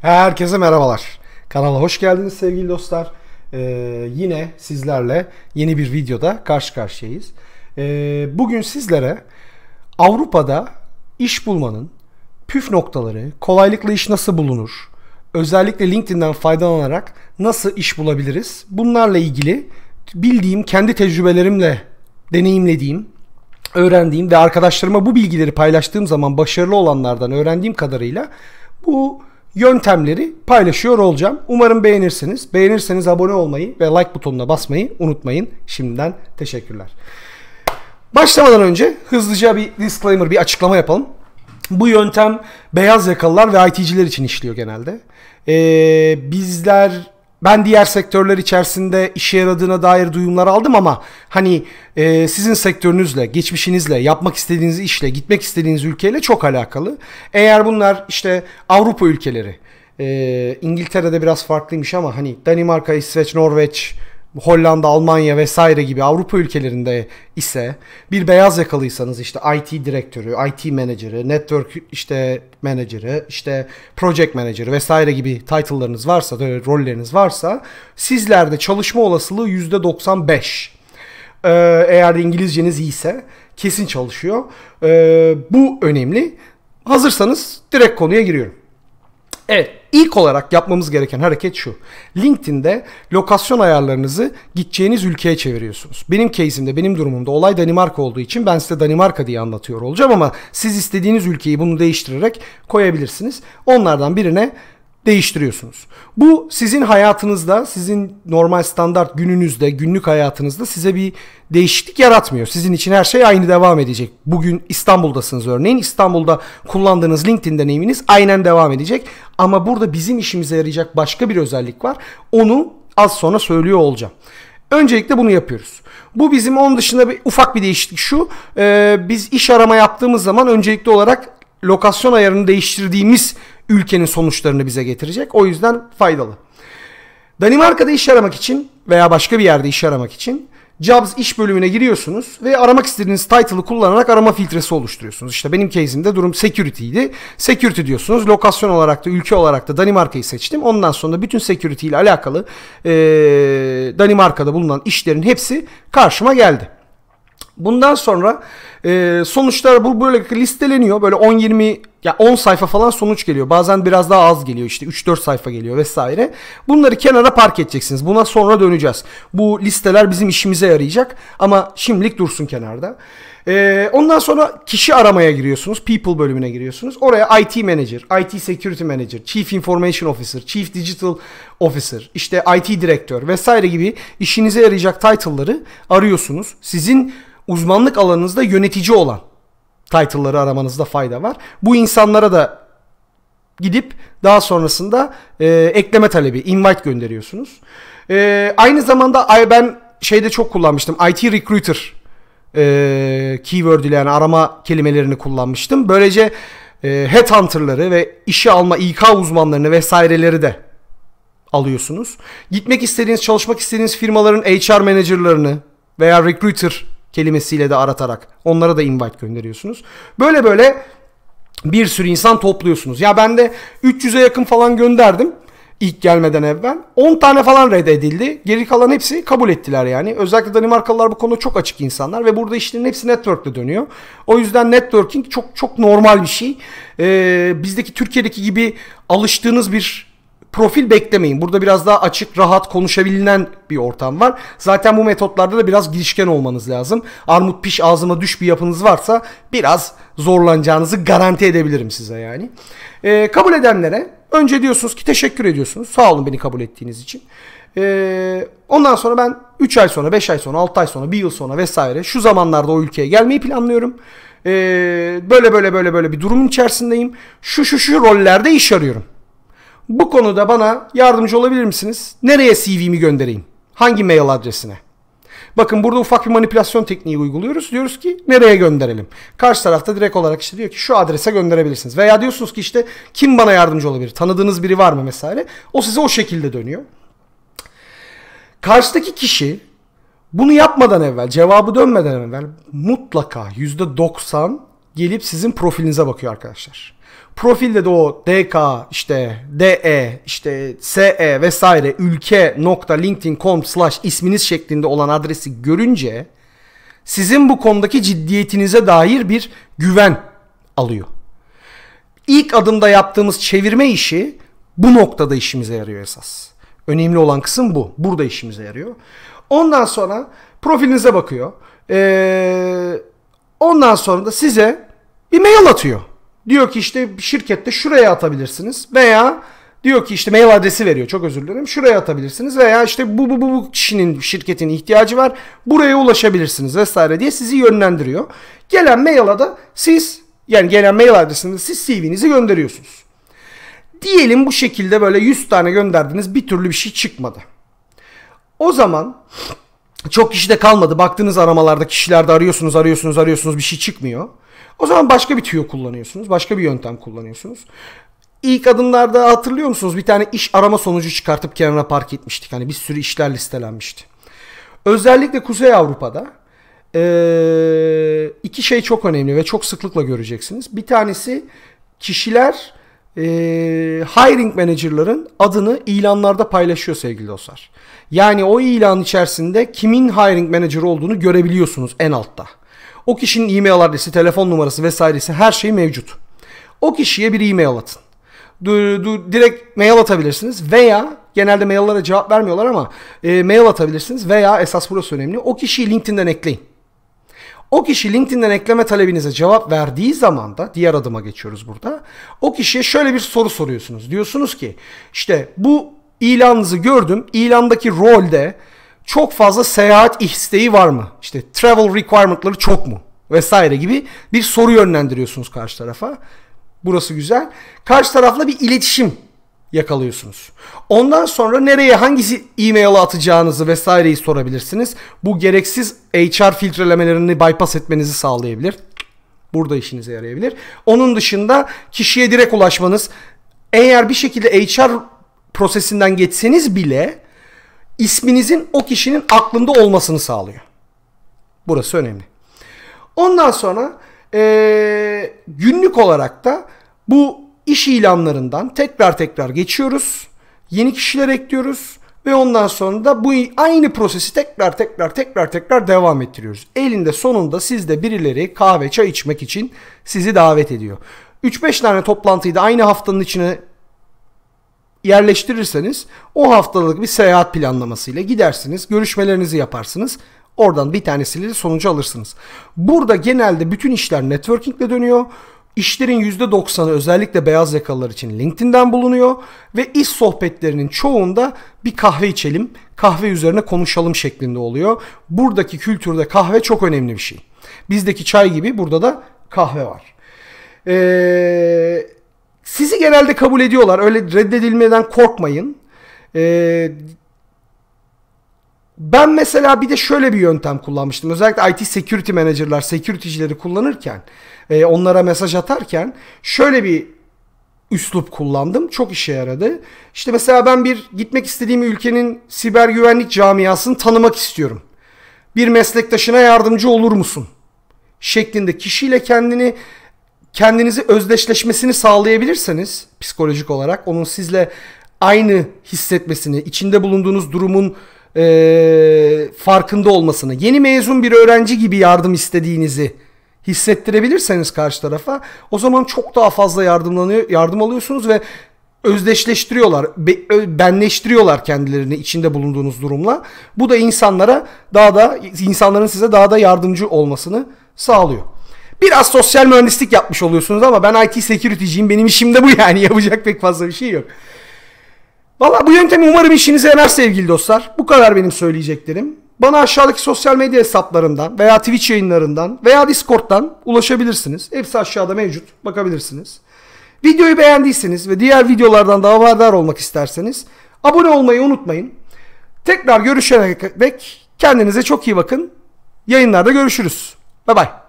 Herkese merhabalar. Kanala hoş geldiniz sevgili dostlar. Ee, yine sizlerle yeni bir videoda karşı karşıyayız. Ee, bugün sizlere Avrupa'da iş bulmanın püf noktaları, kolaylıkla iş nasıl bulunur, özellikle LinkedIn'den faydalanarak nasıl iş bulabiliriz? Bunlarla ilgili bildiğim, kendi tecrübelerimle deneyimlediğim, öğrendiğim ve arkadaşlarıma bu bilgileri paylaştığım zaman başarılı olanlardan öğrendiğim kadarıyla bu yöntemleri paylaşıyor olacağım. Umarım beğenirsiniz. Beğenirseniz abone olmayı ve like butonuna basmayı unutmayın. Şimdiden teşekkürler. Başlamadan önce hızlıca bir disclaimer, bir açıklama yapalım. Bu yöntem beyaz yakalılar ve IT'ciler için işliyor genelde. Ee, bizler ben diğer sektörler içerisinde işe yaradığına dair duyumlar aldım ama hani e, sizin sektörünüzle, geçmişinizle, yapmak istediğiniz işle, gitmek istediğiniz ülkeyle çok alakalı. Eğer bunlar işte Avrupa ülkeleri, e, İngiltere'de biraz farklıymış ama hani Danimarka, İsveç, Norveç, Hollanda, Almanya vesaire gibi Avrupa ülkelerinde ise bir beyaz yakalıysanız işte IT direktörü, IT menajeri, network işte menajeri, işte project menajeri vesaire gibi title'larınız varsa, rolleriniz varsa sizlerde çalışma olasılığı %95. Ee, eğer İngilizceniz iyiyse kesin çalışıyor. Ee, bu önemli. Hazırsanız direkt konuya giriyorum. Evet İlk olarak yapmamız gereken hareket şu. LinkedIn'de lokasyon ayarlarınızı gideceğiniz ülkeye çeviriyorsunuz. Benim case'imde, benim durumumda olay Danimarka olduğu için ben size Danimarka diye anlatıyor olacağım ama siz istediğiniz ülkeyi bunu değiştirerek koyabilirsiniz. Onlardan birine değiştiriyorsunuz. Bu sizin hayatınızda, sizin normal standart gününüzde, günlük hayatınızda size bir değişiklik yaratmıyor. Sizin için her şey aynı devam edecek. Bugün İstanbul'dasınız örneğin. İstanbul'da kullandığınız LinkedIn deneyiminiz aynen devam edecek. Ama burada bizim işimize yarayacak başka bir özellik var. Onu az sonra söylüyor olacağım. Öncelikle bunu yapıyoruz. Bu bizim onun dışında bir ufak bir değişiklik şu. E, biz iş arama yaptığımız zaman öncelikli olarak lokasyon ayarını değiştirdiğimiz ülkenin sonuçlarını bize getirecek. O yüzden faydalı. Danimarka'da iş aramak için veya başka bir yerde iş aramak için Jobs iş bölümüne giriyorsunuz ve aramak istediğiniz title'ı kullanarak arama filtresi oluşturuyorsunuz. İşte benim case'imde durum security'ydi. Security diyorsunuz. Lokasyon olarak da ülke olarak da Danimarka'yı seçtim. Ondan sonra bütün security ile alakalı e, Danimarka'da bulunan işlerin hepsi karşıma geldi. Bundan sonra e, sonuçlar bu böyle listeleniyor. Böyle 10-20 ya 10 sayfa falan sonuç geliyor. Bazen biraz daha az geliyor işte 3-4 sayfa geliyor vesaire. Bunları kenara park edeceksiniz. Buna sonra döneceğiz. Bu listeler bizim işimize yarayacak ama şimdilik dursun kenarda. Ee, ondan sonra kişi aramaya giriyorsunuz. People bölümüne giriyorsunuz. Oraya IT Manager, IT Security Manager, Chief Information Officer, Chief Digital Officer, işte IT Direktör vesaire gibi işinize yarayacak title'ları arıyorsunuz. Sizin uzmanlık alanınızda yönetici olan title'ları aramanızda fayda var. Bu insanlara da gidip daha sonrasında e, ekleme talebi, invite gönderiyorsunuz. E, aynı zamanda ben şeyde çok kullanmıştım. IT Recruiter e, keyword ile yani arama kelimelerini kullanmıştım. Böylece e, headhunter'ları ve işe alma İK uzmanlarını vesaireleri de alıyorsunuz. Gitmek istediğiniz, çalışmak istediğiniz firmaların HR menajerlerini veya recruiter kelimesiyle de aratarak onlara da invite gönderiyorsunuz. Böyle böyle bir sürü insan topluyorsunuz. Ya ben de 300'e yakın falan gönderdim ilk gelmeden evvel. 10 tane falan red edildi Geri kalan hepsi kabul ettiler yani. Özellikle Danimarkalılar bu konuda çok açık insanlar ve burada işlerin hepsi network'le dönüyor. O yüzden networking çok çok normal bir şey. Ee, bizdeki Türkiye'deki gibi alıştığınız bir profil beklemeyin. Burada biraz daha açık, rahat, konuşabilinen bir ortam var. Zaten bu metotlarda da biraz girişken olmanız lazım. Armut piş ağzıma düş bir yapınız varsa biraz zorlanacağınızı garanti edebilirim size yani. Ee, kabul edenlere önce diyorsunuz ki teşekkür ediyorsunuz. Sağ olun beni kabul ettiğiniz için. Ee, ondan sonra ben 3 ay sonra, 5 ay sonra, 6 ay sonra, 1 yıl sonra vesaire şu zamanlarda o ülkeye gelmeyi planlıyorum. Ee, böyle böyle böyle böyle bir durumun içerisindeyim. Şu şu şu rollerde iş arıyorum. Bu konuda bana yardımcı olabilir misiniz? Nereye CV'mi göndereyim? Hangi mail adresine? Bakın burada ufak bir manipülasyon tekniği uyguluyoruz. Diyoruz ki nereye gönderelim? Karşı tarafta direkt olarak işte diyor ki şu adrese gönderebilirsiniz. Veya diyorsunuz ki işte kim bana yardımcı olabilir? Tanıdığınız biri var mı mesela? O size o şekilde dönüyor. Karşıdaki kişi bunu yapmadan evvel, cevabı dönmeden evvel mutlaka %90 gelip sizin profilinize bakıyor arkadaşlar. Profilde de o DK işte DE işte SE vesaire ülke nokta linkedin.com slash isminiz şeklinde olan adresi görünce sizin bu konudaki ciddiyetinize dair bir güven alıyor. İlk adımda yaptığımız çevirme işi bu noktada işimize yarıyor esas. Önemli olan kısım bu. Burada işimize yarıyor. Ondan sonra profilinize bakıyor. Ee, ondan sonra da size bir mail atıyor. Diyor ki işte şirkette şuraya atabilirsiniz veya diyor ki işte mail adresi veriyor çok özür dilerim şuraya atabilirsiniz veya işte bu bu bu, bu kişinin şirketin ihtiyacı var buraya ulaşabilirsiniz vesaire diye sizi yönlendiriyor. Gelen maila da siz yani gelen mail adresinde siz CV'nizi gönderiyorsunuz. Diyelim bu şekilde böyle 100 tane gönderdiniz bir türlü bir şey çıkmadı. O zaman çok kişi de kalmadı. Baktınız aramalarda kişilerde arıyorsunuz arıyorsunuz arıyorsunuz bir şey çıkmıyor. O zaman başka bir tüyo kullanıyorsunuz. Başka bir yöntem kullanıyorsunuz. İlk adımlarda hatırlıyor musunuz? Bir tane iş arama sonucu çıkartıp kenara park etmiştik. Hani bir sürü işler listelenmişti. Özellikle Kuzey Avrupa'da iki şey çok önemli ve çok sıklıkla göreceksiniz. Bir tanesi kişiler hiring managerların adını ilanlarda paylaşıyor sevgili dostlar. Yani o ilan içerisinde kimin hiring manager olduğunu görebiliyorsunuz en altta. O kişinin e-mail adresi, telefon numarası vesairesi her şey mevcut. O kişiye bir e-mail atın. Du, du, direkt mail atabilirsiniz veya genelde maillere cevap vermiyorlar ama e, mail atabilirsiniz veya esas burası önemli. O kişiyi LinkedIn'den ekleyin. O kişi LinkedIn'den ekleme talebinize cevap verdiği zaman da diğer adıma geçiyoruz burada. O kişiye şöyle bir soru soruyorsunuz. Diyorsunuz ki işte bu ilanınızı gördüm. İlandaki rolde çok fazla seyahat isteği var mı? İşte travel requirement'ları çok mu? Vesaire gibi bir soru yönlendiriyorsunuz karşı tarafa. Burası güzel. Karşı tarafla bir iletişim yakalıyorsunuz. Ondan sonra nereye hangisi e-mail atacağınızı vesaireyi sorabilirsiniz. Bu gereksiz HR filtrelemelerini bypass etmenizi sağlayabilir. Burada işinize yarayabilir. Onun dışında kişiye direkt ulaşmanız eğer bir şekilde HR prosesinden geçseniz bile isminizin o kişinin aklında olmasını sağlıyor. Burası önemli. Ondan sonra e, günlük olarak da bu iş ilanlarından tekrar tekrar geçiyoruz. Yeni kişiler ekliyoruz ve ondan sonra da bu aynı prosesi tekrar tekrar tekrar tekrar devam ettiriyoruz. Elinde sonunda sizde birileri kahve çay içmek için sizi davet ediyor. 3-5 tane toplantıyı da aynı haftanın içine yerleştirirseniz o haftalık bir seyahat planlamasıyla gidersiniz, görüşmelerinizi yaparsınız. Oradan bir tanesiyle sonucu alırsınız. Burada genelde bütün işler networkingle dönüyor. İşlerin %90'ı özellikle beyaz yakalılar için LinkedIn'den bulunuyor ve iş sohbetlerinin çoğunda bir kahve içelim, kahve üzerine konuşalım şeklinde oluyor. Buradaki kültürde kahve çok önemli bir şey. Bizdeki çay gibi burada da kahve var. Eee sizi genelde kabul ediyorlar. Öyle reddedilmeden korkmayın. Ee, ben mesela bir de şöyle bir yöntem kullanmıştım. Özellikle IT security manager'lar, security'cileri kullanırken, e, onlara mesaj atarken şöyle bir üslup kullandım. Çok işe yaradı. İşte mesela ben bir gitmek istediğim ülkenin siber güvenlik camiasını tanımak istiyorum. Bir meslektaşına yardımcı olur musun? Şeklinde kişiyle kendini kendinizi özdeşleşmesini sağlayabilirseniz psikolojik olarak onun sizle aynı hissetmesini, içinde bulunduğunuz durumun e, farkında olmasını, yeni mezun bir öğrenci gibi yardım istediğinizi hissettirebilirseniz karşı tarafa o zaman çok daha fazla yardımlanıyor, yardım alıyorsunuz ve özdeşleştiriyorlar, benleştiriyorlar kendilerini içinde bulunduğunuz durumla. Bu da insanlara daha da insanların size daha da yardımcı olmasını sağlıyor. Biraz sosyal mühendislik yapmış oluyorsunuz ama ben IT security'ciyim. Benim işim de bu yani. Yapacak pek fazla bir şey yok. Valla bu yöntemi umarım işinize yarar sevgili dostlar. Bu kadar benim söyleyeceklerim. Bana aşağıdaki sosyal medya hesaplarından veya Twitch yayınlarından veya Discord'dan ulaşabilirsiniz. Hepsi aşağıda mevcut. Bakabilirsiniz. Videoyu beğendiyseniz ve diğer videolardan daha haberdar olmak isterseniz abone olmayı unutmayın. Tekrar görüşene dek kendinize çok iyi bakın. Yayınlarda görüşürüz. Bay bay.